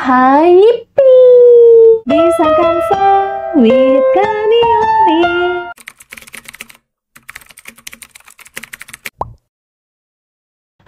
hai Bisa disangkan sawit kanioni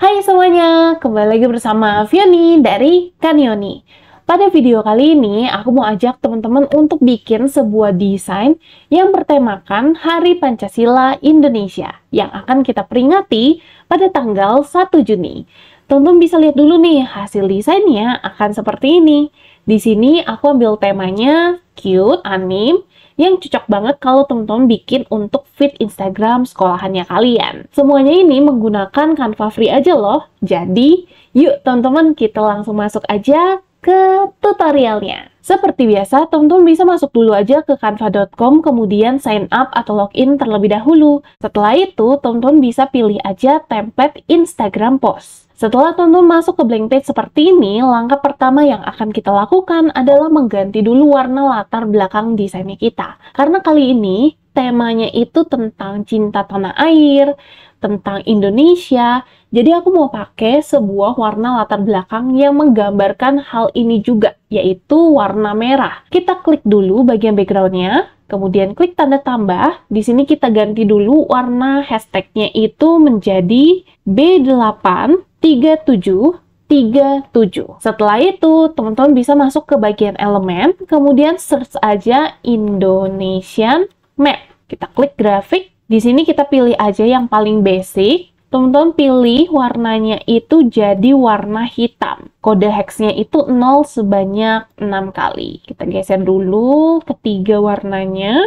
Hai semuanya, kembali lagi bersama Vioni dari Kanioni. Pada video kali ini, aku mau ajak teman-teman untuk bikin sebuah desain yang bertemakan Hari Pancasila Indonesia yang akan kita peringati pada tanggal 1 Juni. Tonton bisa lihat dulu nih hasil desainnya akan seperti ini. Di sini aku ambil temanya cute, anim, yang cocok banget kalau teman-teman bikin untuk feed Instagram sekolahannya kalian. Semuanya ini menggunakan Canva Free aja loh. Jadi, yuk teman-teman kita langsung masuk aja ke tutorialnya. Seperti biasa, teman-teman bisa masuk dulu aja ke canva.com, kemudian sign up atau login terlebih dahulu. Setelah itu, teman-teman bisa pilih aja template Instagram post. Setelah Tonton masuk ke blank page seperti ini, langkah pertama yang akan kita lakukan adalah mengganti dulu warna latar belakang desainnya kita. Karena kali ini temanya itu tentang cinta tanah air, tentang Indonesia. Jadi aku mau pakai sebuah warna latar belakang yang menggambarkan hal ini juga, yaitu warna merah. Kita klik dulu bagian backgroundnya, kemudian klik tanda tambah. Di sini kita ganti dulu warna hashtagnya itu menjadi B837 Setelah itu, teman-teman bisa masuk ke bagian elemen, kemudian search aja Indonesian Map. Kita klik grafik, di sini kita pilih aja yang paling basic. Teman-teman pilih warnanya itu jadi warna hitam. Kode hexnya itu 0 sebanyak 6 kali. Kita geser dulu ketiga warnanya.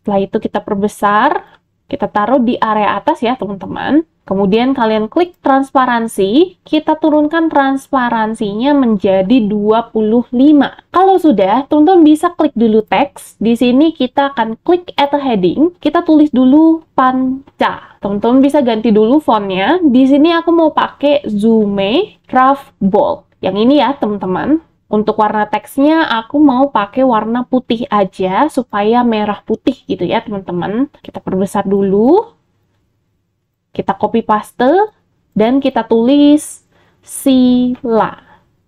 Setelah itu kita perbesar. Kita taruh di area atas ya teman-teman. Kemudian kalian klik transparansi, kita turunkan transparansinya menjadi 25. Kalau sudah, teman-teman bisa klik dulu teks. Di sini kita akan klik at heading, kita tulis dulu panca. Teman-teman bisa ganti dulu fontnya. Di sini aku mau pakai Zume Rough Bold. Yang ini ya, teman-teman. Untuk warna teksnya aku mau pakai warna putih aja supaya merah putih gitu ya teman-teman. Kita perbesar dulu. Kita copy paste dan kita tulis sila.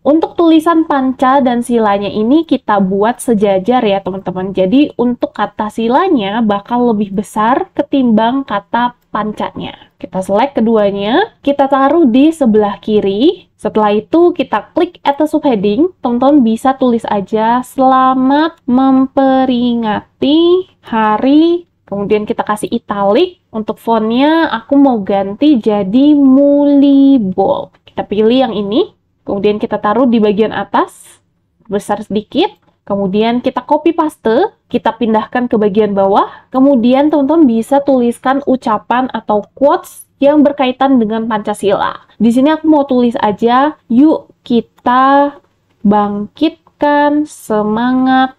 Untuk tulisan panca dan silanya ini kita buat sejajar ya teman-teman. Jadi untuk kata silanya bakal lebih besar ketimbang kata pancanya. Kita select keduanya, kita taruh di sebelah kiri. Setelah itu kita klik add subheading. Teman-teman bisa tulis aja selamat memperingati hari. Kemudian kita kasih italik. Untuk fontnya aku mau ganti jadi Muli Bold. Kita pilih yang ini, kemudian kita taruh di bagian atas, besar sedikit, kemudian kita copy paste, kita pindahkan ke bagian bawah, kemudian teman-teman bisa tuliskan ucapan atau quotes yang berkaitan dengan Pancasila. Di sini aku mau tulis aja, yuk kita bangkitkan semangat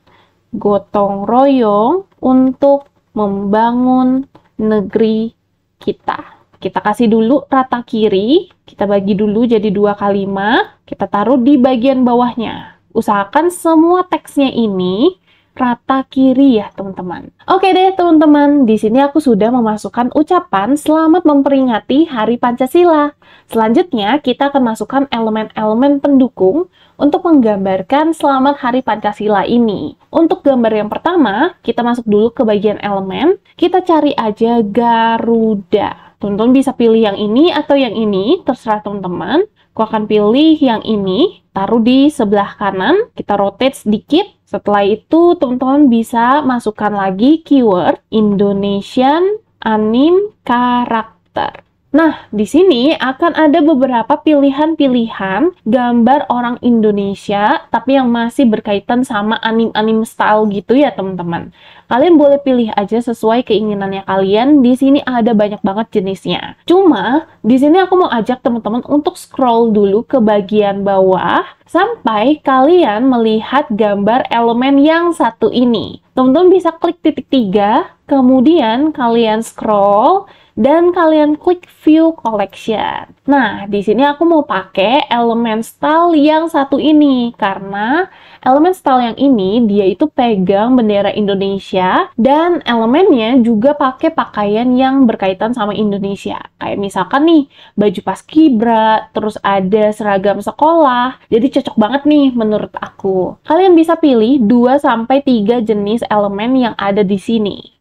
gotong royong untuk membangun negeri kita. Kita kasih dulu rata kiri, kita bagi dulu jadi dua kalimat, kita taruh di bagian bawahnya. Usahakan semua teksnya ini rata kiri ya teman-teman. Oke deh teman-teman, di sini aku sudah memasukkan ucapan selamat memperingati Hari Pancasila. Selanjutnya kita akan masukkan elemen-elemen pendukung untuk menggambarkan selamat hari Pancasila ini. Untuk gambar yang pertama, kita masuk dulu ke bagian elemen, kita cari aja Garuda. Tonton bisa pilih yang ini atau yang ini, terserah teman-teman. Aku akan pilih yang ini, taruh di sebelah kanan, kita rotate sedikit. Setelah itu, teman-teman bisa masukkan lagi keyword Indonesian Anime Karakter. Nah, di sini akan ada beberapa pilihan-pilihan gambar orang Indonesia, tapi yang masih berkaitan sama anim-anim style gitu ya, teman-teman. Kalian boleh pilih aja sesuai keinginannya kalian. Di sini ada banyak banget jenisnya. Cuma, di sini aku mau ajak teman-teman untuk scroll dulu ke bagian bawah, sampai kalian melihat gambar elemen yang satu ini. Teman-teman bisa klik titik tiga, kemudian kalian scroll, dan kalian klik view collection. Nah, di sini aku mau pakai elemen style yang satu ini karena elemen style yang ini dia itu pegang bendera Indonesia dan elemennya juga pakai pakaian yang berkaitan sama Indonesia. Kayak misalkan nih baju paskibra, terus ada seragam sekolah. Jadi cocok banget nih menurut aku. Kalian bisa pilih 2 sampai 3 jenis elemen yang ada di sini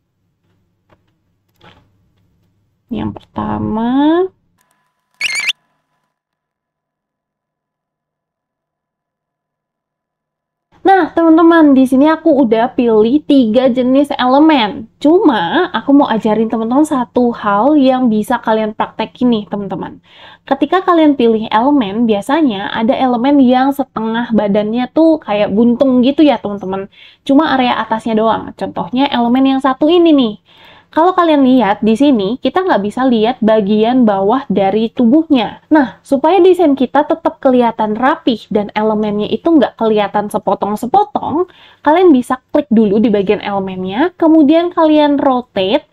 yang pertama Nah, teman-teman, di sini aku udah pilih tiga jenis elemen. Cuma, aku mau ajarin teman-teman satu hal yang bisa kalian praktekin nih, teman-teman. Ketika kalian pilih elemen, biasanya ada elemen yang setengah badannya tuh kayak buntung gitu ya, teman-teman. Cuma area atasnya doang. Contohnya elemen yang satu ini nih. Kalau kalian lihat di sini, kita nggak bisa lihat bagian bawah dari tubuhnya. Nah, supaya desain kita tetap kelihatan rapih dan elemennya itu nggak kelihatan sepotong-sepotong, kalian bisa klik dulu di bagian elemennya, kemudian kalian rotate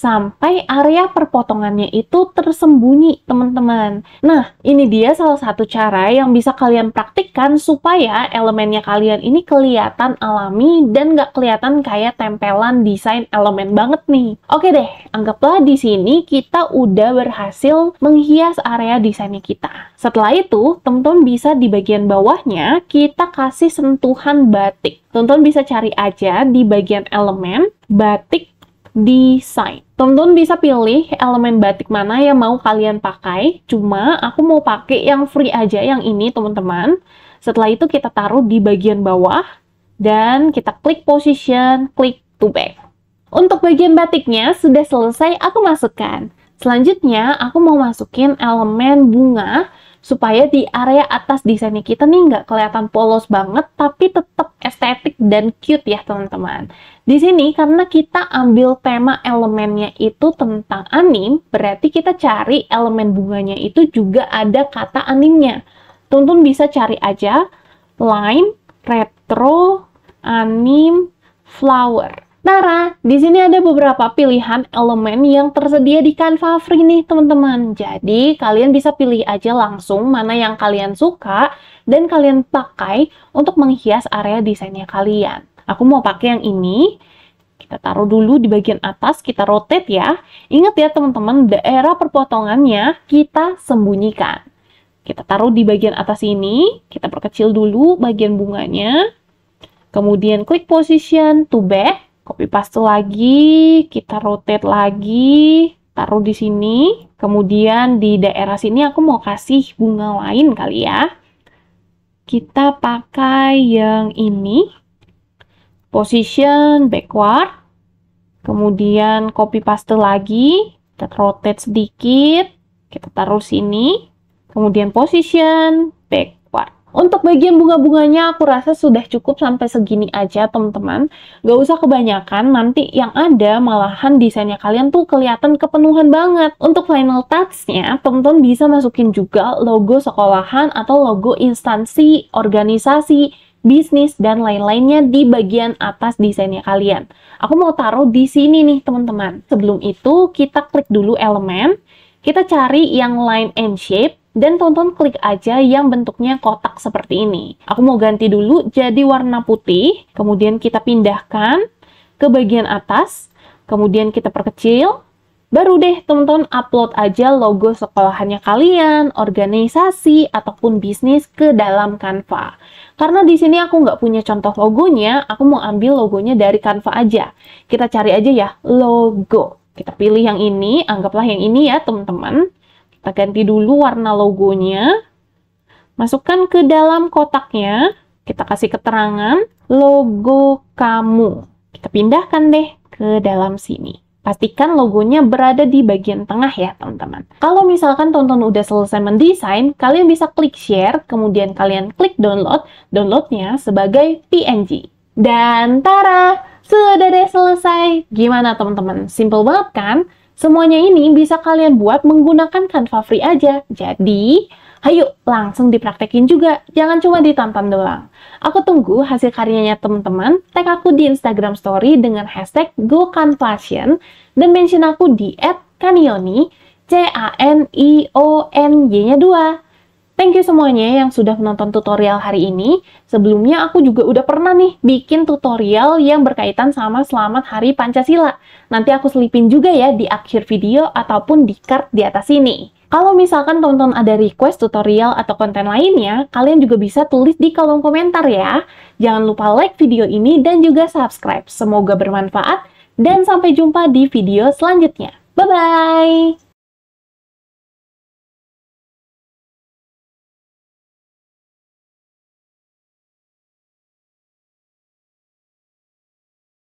sampai area perpotongannya itu tersembunyi, teman-teman. Nah, ini dia salah satu cara yang bisa kalian praktikkan supaya elemennya kalian ini kelihatan alami dan nggak kelihatan kayak tempelan desain elemen banget nih. Oke deh, anggaplah di sini kita udah berhasil menghias area desainnya kita. Setelah itu, teman-teman bisa di bagian bawahnya kita kasih sentuhan batik. Teman-teman bisa cari aja di bagian elemen batik design. Teman-teman bisa pilih elemen batik mana yang mau kalian pakai. Cuma aku mau pakai yang free aja yang ini teman-teman. Setelah itu kita taruh di bagian bawah dan kita klik position, klik to back. Untuk bagian batiknya sudah selesai aku masukkan. Selanjutnya aku mau masukin elemen bunga supaya di area atas desainnya kita nih nggak kelihatan polos banget tapi tetap estetik dan cute ya teman-teman. Di sini karena kita ambil tema elemennya itu tentang anim, berarti kita cari elemen bunganya itu juga ada kata animnya. Tuntun bisa cari aja line, retro, anim, flower. Nara, di sini ada beberapa pilihan elemen yang tersedia di Canva Free nih teman-teman. Jadi kalian bisa pilih aja langsung mana yang kalian suka dan kalian pakai untuk menghias area desainnya kalian. Aku mau pakai yang ini. Kita taruh dulu di bagian atas, kita rotate ya. Ingat ya teman-teman, daerah perpotongannya kita sembunyikan. Kita taruh di bagian atas ini, kita perkecil dulu bagian bunganya. Kemudian klik position to back copy paste lagi, kita rotate lagi, taruh di sini. Kemudian di daerah sini aku mau kasih bunga lain kali ya. Kita pakai yang ini. Position backward. Kemudian copy paste lagi, kita rotate sedikit, kita taruh sini. Kemudian position back untuk bagian bunga-bunganya aku rasa sudah cukup sampai segini aja teman-teman. Gak usah kebanyakan, nanti yang ada malahan desainnya kalian tuh kelihatan kepenuhan banget. Untuk final touch-nya, teman-teman bisa masukin juga logo sekolahan atau logo instansi, organisasi, bisnis, dan lain-lainnya di bagian atas desainnya kalian. Aku mau taruh di sini nih teman-teman. Sebelum itu kita klik dulu elemen, kita cari yang line and shape, dan tonton klik aja yang bentuknya kotak seperti ini. Aku mau ganti dulu jadi warna putih, kemudian kita pindahkan ke bagian atas, kemudian kita perkecil, baru deh teman-teman upload aja logo sekolahannya kalian, organisasi, ataupun bisnis ke dalam Canva. Karena di sini aku nggak punya contoh logonya, aku mau ambil logonya dari Canva aja. Kita cari aja ya, logo. Kita pilih yang ini, anggaplah yang ini ya teman-teman. Kita ganti dulu warna logonya. Masukkan ke dalam kotaknya. Kita kasih keterangan logo kamu. Kita pindahkan deh ke dalam sini. Pastikan logonya berada di bagian tengah ya, teman-teman. Kalau misalkan tonton udah selesai mendesain, kalian bisa klik share, kemudian kalian klik download, downloadnya sebagai PNG. Dan tara, sudah deh selesai. Gimana teman-teman? Simple banget kan? Semuanya ini bisa kalian buat menggunakan Canva Free aja. Jadi, ayo langsung dipraktekin juga. Jangan cuma ditonton doang. Aku tunggu hasil karyanya teman-teman. Tag aku di Instagram Story dengan hashtag GoCanvasion dan mention aku di @kanioni, C-A-N-I-O-N-Y-nya 2. Thank you semuanya yang sudah menonton tutorial hari ini. Sebelumnya aku juga udah pernah nih bikin tutorial yang berkaitan sama Selamat Hari Pancasila. Nanti aku selipin juga ya di akhir video ataupun di card di atas ini. Kalau misalkan teman-teman ada request tutorial atau konten lainnya, kalian juga bisa tulis di kolom komentar ya. Jangan lupa like video ini dan juga subscribe. Semoga bermanfaat dan sampai jumpa di video selanjutnya. Bye-bye!